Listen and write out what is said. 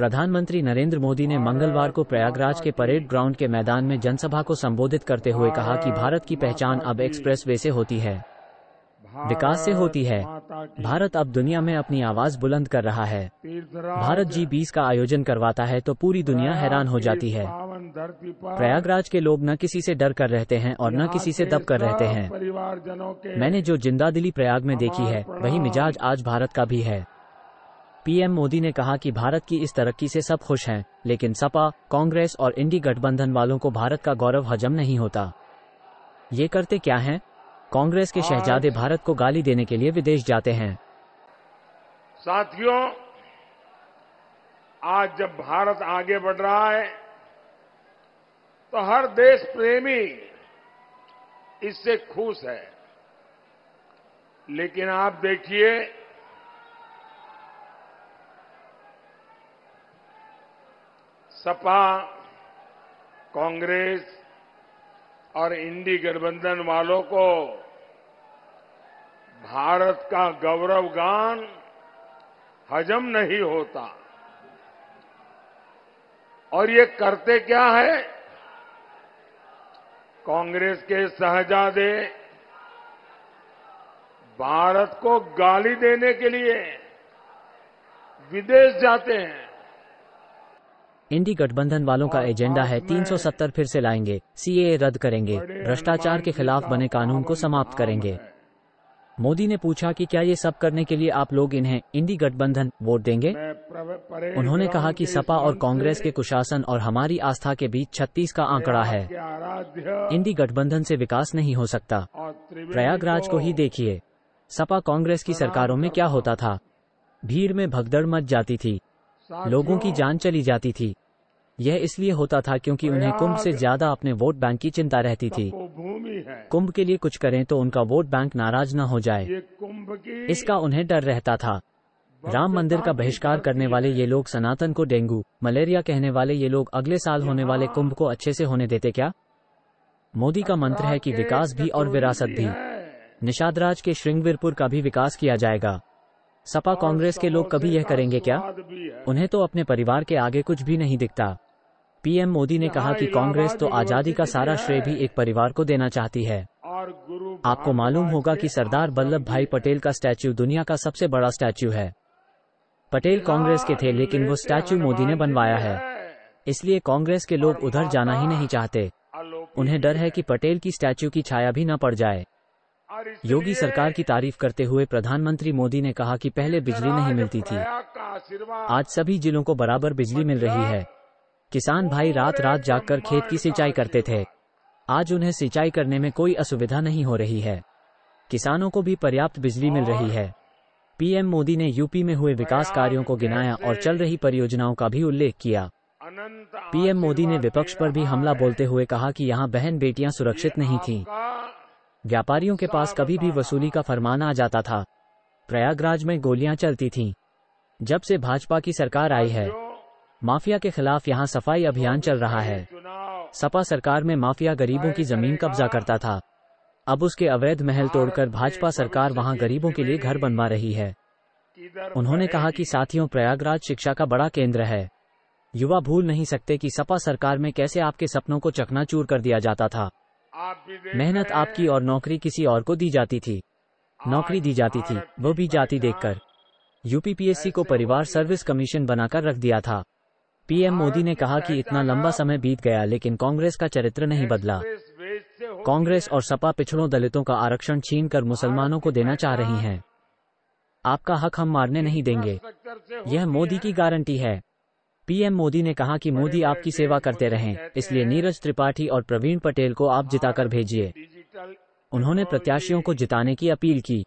प्रधानमंत्री नरेंद्र मोदी ने मंगलवार को प्रयागराज के परेड ग्राउंड के मैदान में जनसभा को संबोधित करते हुए कहा कि भारत की पहचान अब एक्सप्रेस वे से होती है विकास से होती है भारत अब दुनिया में अपनी आवाज बुलंद कर रहा है भारत जी बीस का आयोजन करवाता है तो पूरी दुनिया हैरान हो जाती है प्रयागराज के लोग न किसी से डर कर रहते हैं और न किसी से दब कर रहते हैं मैंने जो जिंदा दिली प्रयाग में देखी है वही मिजाज आज भारत का भी है पीएम मोदी ने कहा कि भारत की इस तरक्की से सब खुश हैं लेकिन सपा कांग्रेस और इंडी गठबंधन वालों को भारत का गौरव हजम नहीं होता ये करते क्या हैं कांग्रेस के शहजादे भारत को गाली देने के लिए विदेश जाते हैं साथियों आज जब भारत आगे बढ़ रहा है तो हर देश प्रेमी इससे खुश है लेकिन आप देखिए सपा कांग्रेस और इंडी गठबंधन वालों को भारत का गौरव गान हजम नहीं होता और ये करते क्या है कांग्रेस के सहजादे भारत को गाली देने के लिए विदेश जाते हैं इंडी गठबंधन वालों का एजेंडा है 370 फिर से लाएंगे सीएए रद्द करेंगे भ्रष्टाचार के खिलाफ बने कानून को समाप्त करेंगे मोदी ने पूछा कि क्या ये सब करने के लिए आप लोग इन्हें इंडी गठबंधन वोट देंगे उन्होंने कहा कि सपा और कांग्रेस के कुशासन और हमारी आस्था के बीच छत्तीस का आंकड़ा है इंडी गठबंधन से विकास नहीं हो सकता प्रयागराज को ही देखिए सपा कांग्रेस की सरकारों में क्या होता था भीड़ में भगदड़ मच जाती थी लोगों की जान चली जाती थी यह इसलिए होता था क्योंकि उन्हें कुंभ से ज्यादा अपने वोट बैंक की चिंता रहती थी कुंभ के लिए कुछ करें तो उनका वोट बैंक नाराज न हो जाए इसका उन्हें डर रहता था राम मंदिर का बहिष्कार करने वाले ये लोग सनातन को डेंगू मलेरिया कहने वाले ये लोग अगले साल होने वाले कुंभ को अच्छे से होने देते क्या मोदी का मंत्र है कि विकास भी और विरासत भी निषाद राज के श्रृंगवीरपुर का भी विकास किया जाएगा सपा कांग्रेस के लोग कभी यह करेंगे क्या उन्हें तो अपने परिवार के आगे कुछ भी नहीं दिखता पीएम मोदी ने कहा कि कांग्रेस तो आजादी का सारा श्रेय भी एक परिवार को देना चाहती है आपको मालूम होगा कि सरदार वल्लभ भाई पटेल का स्टैच्यू दुनिया का सबसे बड़ा स्टैच्यू है पटेल कांग्रेस के थे लेकिन वो स्टैच्यू मोदी ने बनवाया है इसलिए कांग्रेस के लोग उधर जाना ही नहीं चाहते उन्हें डर है कि पटेल की स्टैच्यू की छाया भी न पड़ जाए योगी सरकार की तारीफ करते हुए प्रधानमंत्री मोदी ने कहा कि पहले बिजली नहीं मिलती थी आज सभी जिलों को बराबर बिजली मिल रही है किसान भाई रात रात जागकर खेत की सिंचाई करते थे आज उन्हें सिंचाई करने में कोई असुविधा नहीं हो रही है किसानों को भी पर्याप्त बिजली मिल रही है पीएम मोदी ने यूपी में हुए विकास कार्यों को गिनाया और चल रही परियोजनाओं का भी उल्लेख किया पीएम मोदी ने विपक्ष पर भी हमला बोलते हुए कहा कि यहाँ बहन बेटियां सुरक्षित नहीं थीं। व्यापारियों के पास कभी भी वसूली का फरमान आ जाता था प्रयागराज में गोलियां चलती थीं। जब से भाजपा की सरकार आई है माफिया के खिलाफ यहां सफाई अभियान चल रहा है सपा सरकार में माफिया गरीबों की जमीन कब्जा करता था अब उसके अवैध महल तोड़कर भाजपा सरकार वहां गरीबों के लिए घर बनवा रही है उन्होंने कहा कि साथियों प्रयागराज शिक्षा का बड़ा केंद्र है युवा भूल नहीं सकते कि सपा सरकार में कैसे आपके सपनों को चकनाचूर कर दिया जाता था मेहनत आपकी और नौकरी किसी और को दी जाती थी नौकरी दी जाती थी वो भी जाति देखकर यूपीपीएससी को परिवार सर्विस कमीशन बनाकर रख दिया था पीएम मोदी ने कहा कि इतना लंबा समय बीत गया लेकिन कांग्रेस का चरित्र नहीं बदला कांग्रेस और सपा पिछड़ों दलितों का आरक्षण छीन कर मुसलमानों को देना चाह रही हैं। आपका हक हम मारने नहीं देंगे यह मोदी की गारंटी है पीएम मोदी ने कहा कि मोदी आपकी सेवा करते रहें इसलिए नीरज त्रिपाठी और प्रवीण पटेल को आप जिताकर भेजिए उन्होंने प्रत्याशियों को जिताने की अपील की